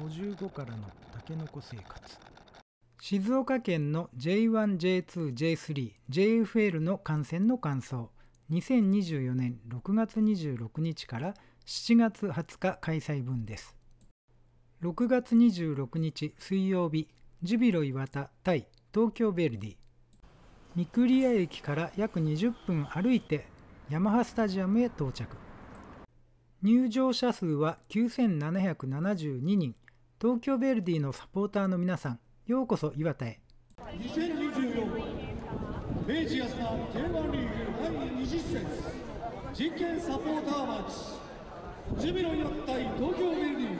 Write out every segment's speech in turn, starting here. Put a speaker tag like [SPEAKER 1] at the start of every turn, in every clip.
[SPEAKER 1] 55からのたけのこ生活静岡県の J1J2J3JFL の観戦の感想2024年6月26日から7月20日開催分です6月26日水曜日ジュビロ磐田対東京ヴェルディ御厨駅から約20分歩いてヤマハスタジアムへ到着入場者数は9772人東京ヴェルディのサポーターの皆さんようこそ岩田へ2024明治安田 K1 リーグ第20節実験サポーターマッチジュビロによ東京ヴェルディ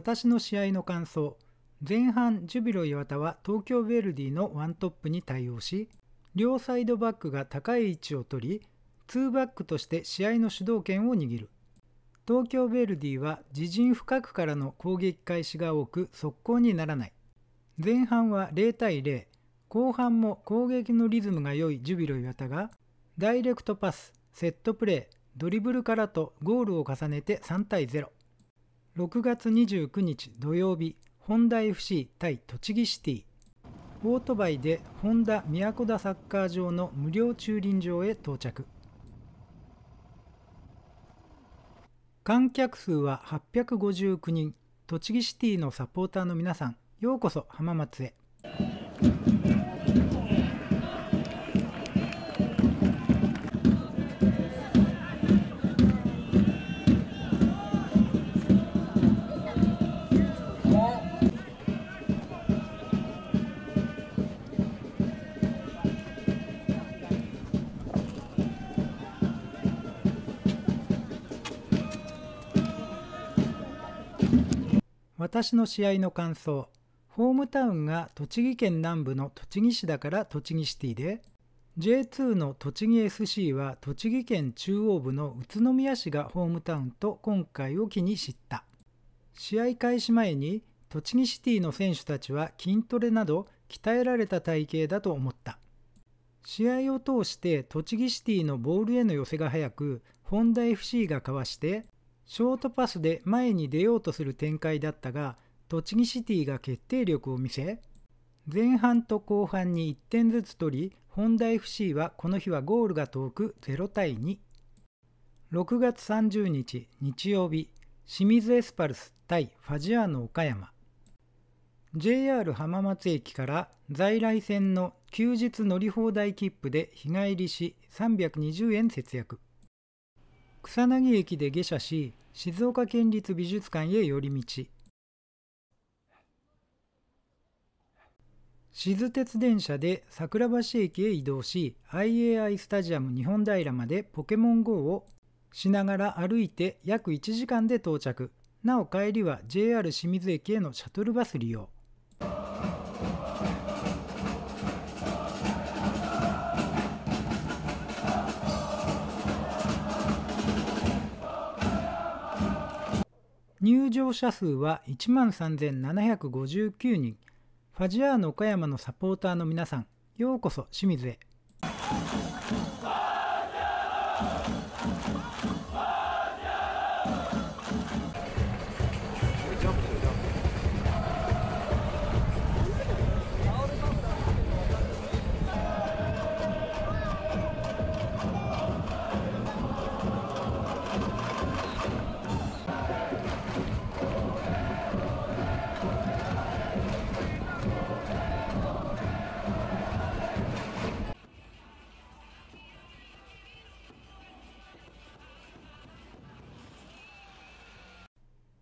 [SPEAKER 1] 私の試合の感想前半ジュビロ磐田は東京ヴェルディのワントップに対応し両サイドバックが高い位置を取り2バックとして試合の主導権を握る東京ヴェルディは自陣深くからの攻撃開始が多く速攻にならない前半は0対0後半も攻撃のリズムが良いジュビロ磐田がダイレクトパスセットプレードリブルからとゴールを重ねて3対0 6月29日土曜日、ホンダ FC 対栃木シティ。オートバイでホンダ宮古田サッカー場の無料駐輪場へ到着。観客数は859人、栃木シティのサポーターの皆さん、ようこそ浜松へ。私の試合の感想ホームタウンが栃木県南部の栃木市だから栃木シティで J2 の栃木 SC は栃木県中央部の宇都宮市がホームタウンと今回を機に知った試合開始前に栃木シティの選手たちは筋トレなど鍛えられた体型だと思った試合を通して栃木シティのボールへの寄せが早くホンダ FC がかわしてショートパスで前に出ようとする展開だったが、栃木シティが決定力を見せ、前半と後半に1点ずつ取り、本田 FC はこの日はゴールが遠く0対2。6月30日日曜日、清水エスパルス対ファジアーノ岡山。JR 浜松駅から在来線の休日乗り放題切符で日帰りし320円節約草薙駅で下車し静岡県立美術館へ寄り道静鉄電車で桜橋駅へ移動し IAI スタジアム日本平までポケモン GO をしながら歩いて約1時間で到着なお帰りは JR 清水駅へのシャトルバス利用入場者数は1万3759人ファジアーノ岡山のサポーターの皆さんようこそ清水へ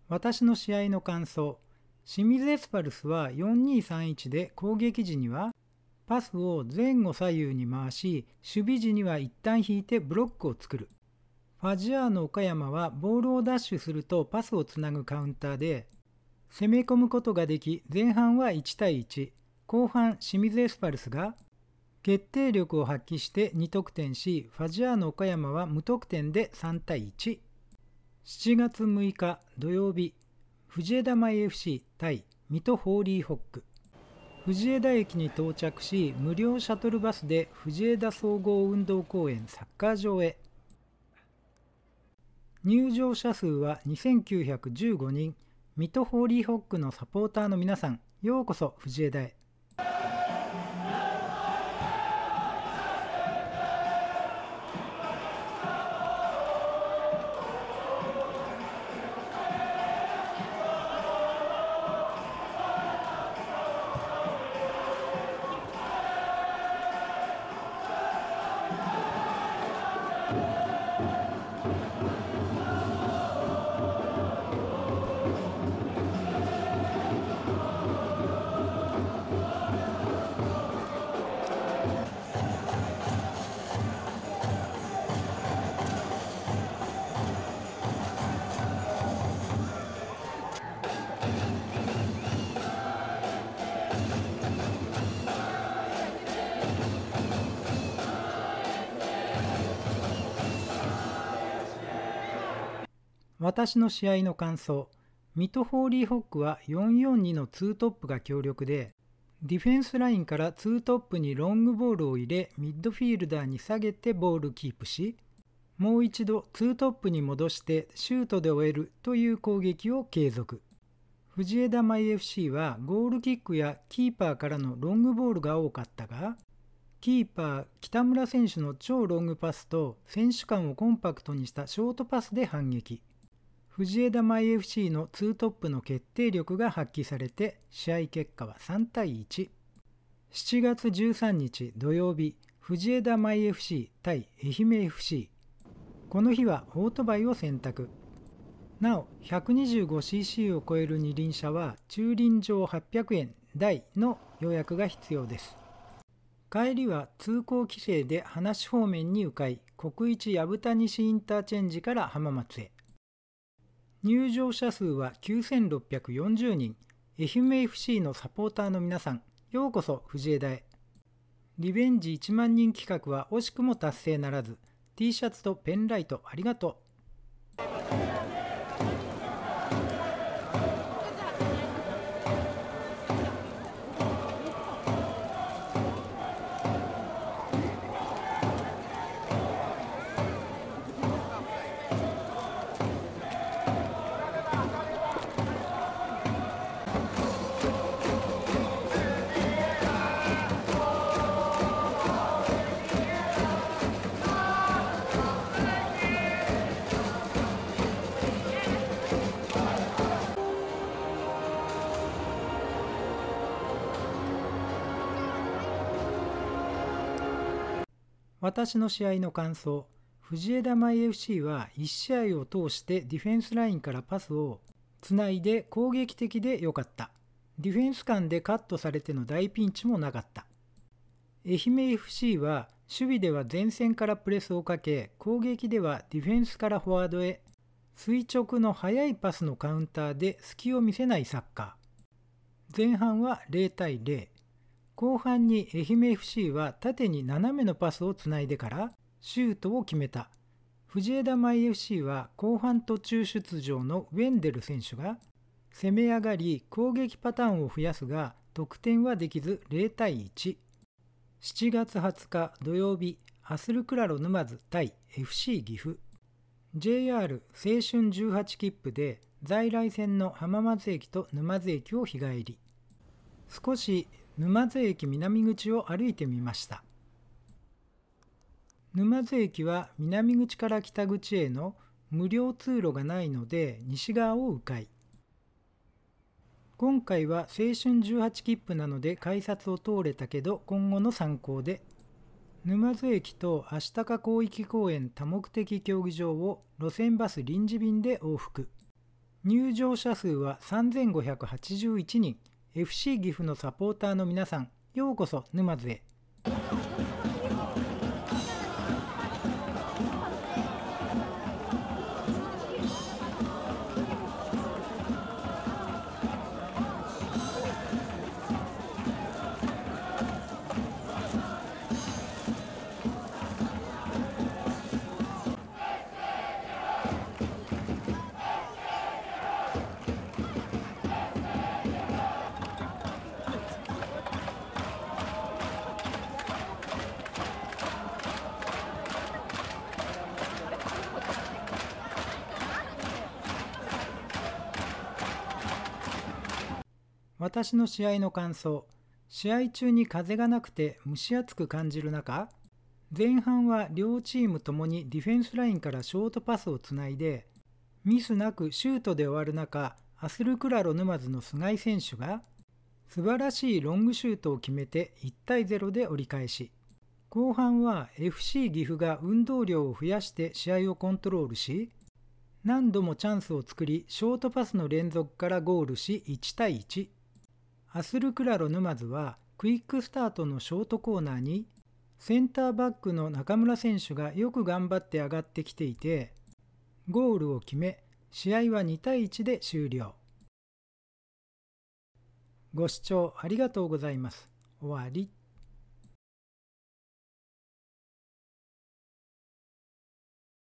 [SPEAKER 1] 私の試合の感想清水エスパルスは4231で攻撃時にはパスを前後左右に回し守備時には一旦引いてブロックを作るファジアーノ岡山はボールをダッシュするとパスをつなぐカウンターで攻め込むことができ前半は1対1後半清水エスパルスが決定力を発揮して2得点しファジアーノ岡山は無得点で3対1 7月6日土曜日藤枝前 FC 対水戸ホーリーホック藤枝駅に到着し無料シャトルバスで藤枝総合運動公園サッカー場へ入場者数は2915人水戸ホーリーホックのサポーターの皆さんようこそ藤枝へ私の試合の感想ミト・ホーリー・ホックは442の2トップが強力でディフェンスラインから2トップにロングボールを入れミッドフィールダーに下げてボールキープしもう一度2トップに戻してシュートで終えるという攻撃を継続藤枝舞 FC はゴールキックやキーパーからのロングボールが多かったがキーパー北村選手の超ロングパスと選手間をコンパクトにしたショートパスで反撃藤枝前 FC の2トップの決定力が発揮されて試合結果は3対17月13日土曜日藤枝前 FC 対愛媛 FC この日はオートバイを選択なお 125cc を超える二輪車は駐輪場800円台の予約が必要です帰りは通行規制で話方面に迂回国一薮谷西インターチェンジから浜松へ入場者数は9640人愛媛 FC のサポーターの皆さんようこそ藤枝へリベンジ1万人企画は惜しくも達成ならず T シャツとペンライトありがとう私の試合の感想藤枝舞 FC は1試合を通してディフェンスラインからパスをつないで攻撃的で良かったディフェンス間でカットされての大ピンチもなかった愛媛 FC は守備では前線からプレスをかけ攻撃ではディフェンスからフォワードへ垂直の速いパスのカウンターで隙を見せないサッカー前半は0対0後半に愛媛 FC は縦に斜めのパスをつないでからシュートを決めた藤枝舞 FC は後半途中出場のウェンデル選手が攻め上がり攻撃パターンを増やすが得点はできず0対17月20日土曜日アスルクラロ沼津対 FC 岐阜 JR 青春18切符で在来線の浜松駅と沼津駅を日帰り少し沼津駅南口を歩いてみました沼津駅は南口から北口への無料通路がないので西側を迂回今回は青春18切符なので改札を通れたけど今後の参考で沼津駅と足高広域公園多目的競技場を路線バス臨時便で往復入場者数は3581人 FC 岐阜のサポーターの皆さんようこそ沼津へ私の試合の感想試合中に風がなくて蒸し暑く感じる中前半は両チームともにディフェンスラインからショートパスをつないでミスなくシュートで終わる中アスルクラロ沼津の菅井選手が素晴らしいロングシュートを決めて1対0で折り返し後半は FC 岐阜が運動量を増やして試合をコントロールし何度もチャンスを作りショートパスの連続からゴールし1対1アスルクラロ沼津はクイックスタートのショートコーナーにセンターバックの中村選手がよく頑張って上がってきていてゴールを決め試合は2対1で終了ご視聴ありがとうございます終わり